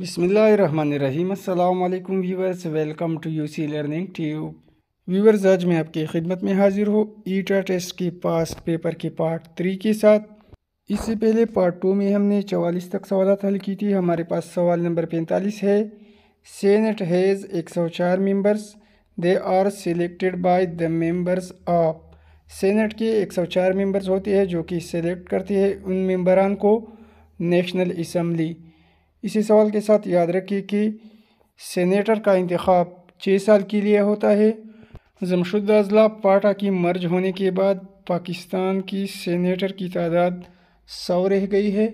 बसमिलकुम viewers welcome to U C learning tube viewers आज मैं आपकी खिदमत में हाजिर हूँ ईटा टेस्ट के पास पेपर के पार्ट थ्री के साथ इससे पहले पार्ट टू में हमने चवालीस तक सवाल हल की थी हमारे पास सवाल नंबर पैंतालीस है सेनेट हैज़ एक सौ चार members they are selected by the members of senate के एक सौ चार मेम्बर्स होते हैं जो कि सेलेक्ट करती है उन मेम्बरान को नेशनल इसम्बली इसी सवाल के साथ याद रखिए कि सेनेटर का इंतखब छः साल के लिए होता है जमशुद्दा अजला पाटा की मर्ज होने के बाद पाकिस्तान की सेनेटर की तादाद सौ रह गई है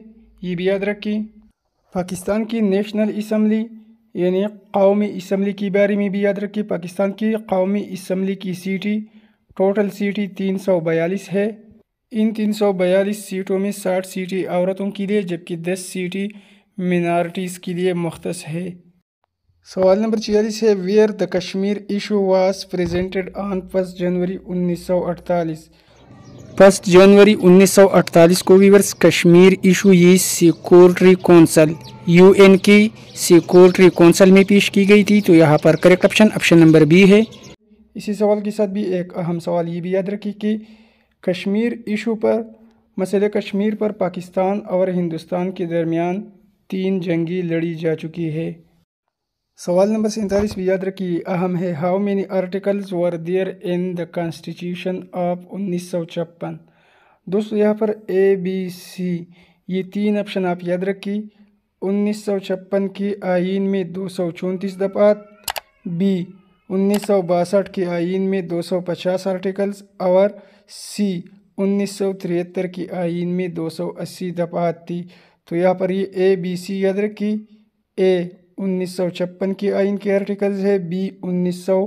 ये भी याद रखिए पाकिस्तान की नेशनल इसम्बली यानी कौमी इसम्बली के बारे में भी याद रखिए पाकिस्तान की कौमी इसम्बली की सीटी टोटल सीटी तीन सौ बयालीस है इन तीन सौ बयालीस सीटों में साठ सीटी औरतों के लिए जबकि दस सीटी मिनार्टीज़ के लिए मख्تص है सवाल नंबर छियालीस है where the Kashmir issue was presented on first January 1948 first January 1948 को वीवर्स कश्मीर इशू ये सिक्योरिटी कौंसल यूएन की सिक्योरिटी कौंसल में पेश की गई थी तो यहाँ पर correct option option number B है इसी सवाल के साथ भी एक अहम सवाल ये भी याद रखी कि कश्मीर इशू पर मसले कश्मीर पर पाकिस्तान और हिंदुस्तान के दरमियान तीन जंगी लड़ी जा चुकी है सवाल नंबर सैंतालीस भी याद रखिए अहम है how many articles were there in the constitution of उन्नीस सौ छप्पन दोस्तों यहाँ पर ए बी सी ये तीन ऑप्शन आप याद रखिए उन्नीस सौ छप्पन की आयीन में दो सौ चौंतीस दफात बी उन्नीस सौ बासठ की आइन में दो सौ पचास आर्टिकल्स और सी उन्नीस सौ तिहत्तर की आयीन में दो सौ अस्सी दफात थी तो यहाँ पर ये ए बी सी याद रखी ए उन्नीस सौ छप्पन की आइन के आर्टिकल्स है बी उन्नीस सौ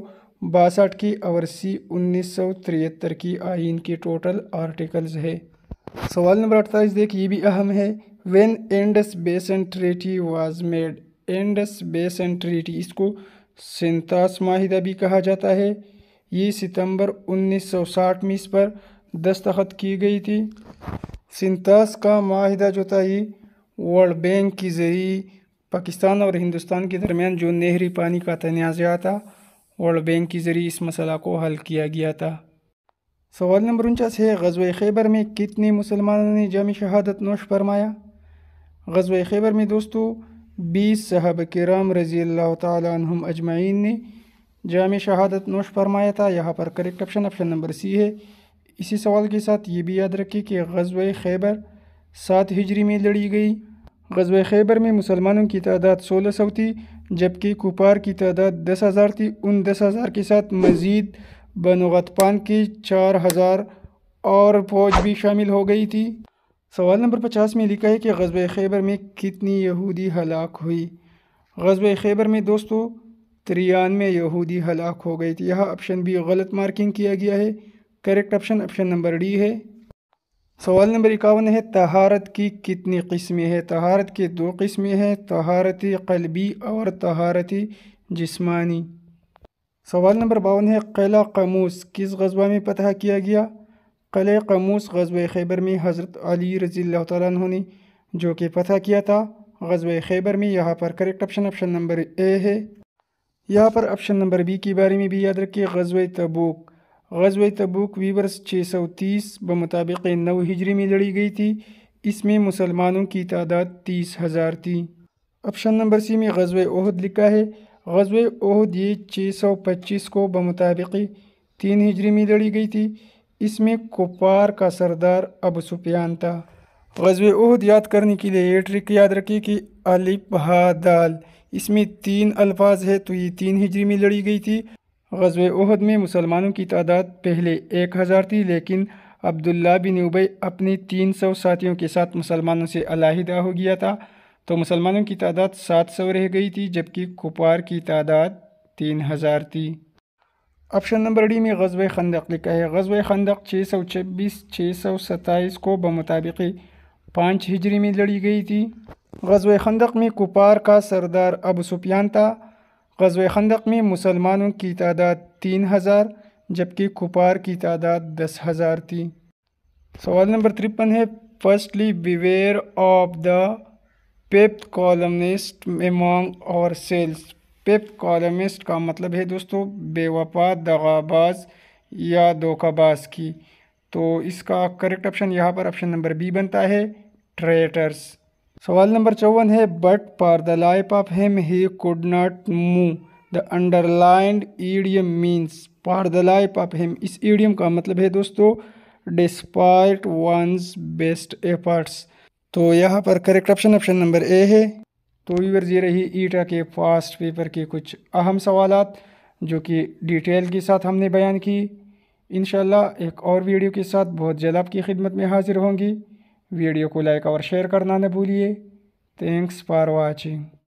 बासठ की और सी उन्नीस सौ तिहत्तर की आइन के टोटल आर्टिकल्स है सवाल नंबर अट्ठाईस देख ये भी अहम है when Indus basin treaty was made Indus basin treaty इसको सिंतास माहिदा भी कहा जाता है ये सितंबर 1960 में इस पर दस्तखत की गई थी सिंतास का माहिदा जो था ये वर्ल्ड बैंक के ज़रिए पाकिस्तान और हिंदुस्तान के दरमियान जो नहरी पानी का तनाज़ा था वर्ल्ड बैंक के ज़रिए इस मसला को हल किया गया था सवाल नंबर उनचास है गजब खैबर में कितने मुसलमानों ने जाम शहादत नोश फरमाया गजब खैबर में दोस्तों बीस साहब कराम रज़ी अल्लाह तुम अजमाइन ने जाम शहादत नोश फरमाया था यहाँ पर correct option option number C है इसी सवाल के साथ ये भी याद रखें कि गजब खैबर सात हिजरी में लड़ी गई गजब खैबर में मुसलमानों की तादाद सोलह सौ थी जबकि कुपार की तादाद दस हज़ार थी उन दस हज़ार के साथ मज़ीद बनोगतपान की चार हज़ार और फौज भी शामिल हो गई थी सवाल नंबर पचास में लिखा है कि गजब खैबर में कितनी यहूदी हलाक हुई गजब खैबर में दोस्तों तिरानवे यहूदी हलाक हो गई थी यह ऑप्शन भी गलत मार्किंग किया गया है correct option option number D है सवाल नंबर इक्यावन है तहारत की कितनी किस्में हैं तहारत की दो किस्में हैं तहारत कलबी और तहारती जिस्मानी सवाल नंबर बावन है कला कमूस किस गजबा में पता किया गया कल कमूस गजब खैबर में हज़रत अली रज़ी तु ने जो कि पता किया था गजब खैबर में यहाँ पर correct option option number A है यहाँ पर ऑप्शन नंबर बी के बारे में भी याद रखिए गजब तबूक गजब तबूक वीवर्स छः सौ तीस बमुताबिक नौ हिजरी में लड़ी गई थी इसमें मुसलमानों की तादाद तीस हज़ार थी ऑप्शन नंबर सी में गजब अहद लिखा है गजब अहद ये छः सौ पच्चीस को बमुताबिक तीन हिजरी में लड़ी गई थी इसमें कुपार का सरदार अबू सुफियान था गजब अहद याद करने के लिए ये ट्रिक याद रखिए कि अलिप हा दाल इसमें तीन अल्फाज है तो ये तीन हिजरी में लड़ी गई थी गजब अहद में मुसलमानों की तादाद पहले एक हज़ार थी लेकिन अब्दुल्ला बिन उबई अपने तीन सौ साथियों के साथ मुसलमानों से अलाहिदा हो गया था तो मुसलमानों की तादाद सात सौ रह गई थी जबकि कुपार की तादाद तीन हज़ार थी ऑप्शन नंबर डी में गजब खंदक लिखा है गजब खंदक छः सौ छब्बीस छः सौ सत्ताईस को बमुताबिक पाँच हिजरी में लड़ी गई थी गजब खंदक में कुपार का सरदार अब सुफियान था गजवे खंदक में मुसलमानों की तादाद तीन हज़ार जबकि कुपार की तादाद दस हज़ार थी सवाल नंबर तिरपन है firstly beware of the fifth columnist among ourselves fifth columnist का मतलब है दोस्तों बेवफा दगाबाज या धोखाबाज की तो इसका करेक्ट ऑप्शन यहाँ पर ऑप्शन नंबर बी बनता है ट्रेटर्स सवाल नंबर चौवन है but for the life of him he could not move the underlined idiom means for the life of him इस ईडियम का मतलब है दोस्तों डिस्पाइट वंस बेस्ट एफर्ट्स तो यहाँ पर correct option option number A है तो व्यूवर्स ये रही ईटा के फास्ट पेपर के कुछ अहम सवाल जो कि डिटेल के साथ हमने बयान की इन एक और वीडियो के साथ बहुत जल्द आपकी खिदमत में हाजिर होंगी वीडियो को लाइक और शेयर करना न भूलिए थैंक्स फॉर वाचिंग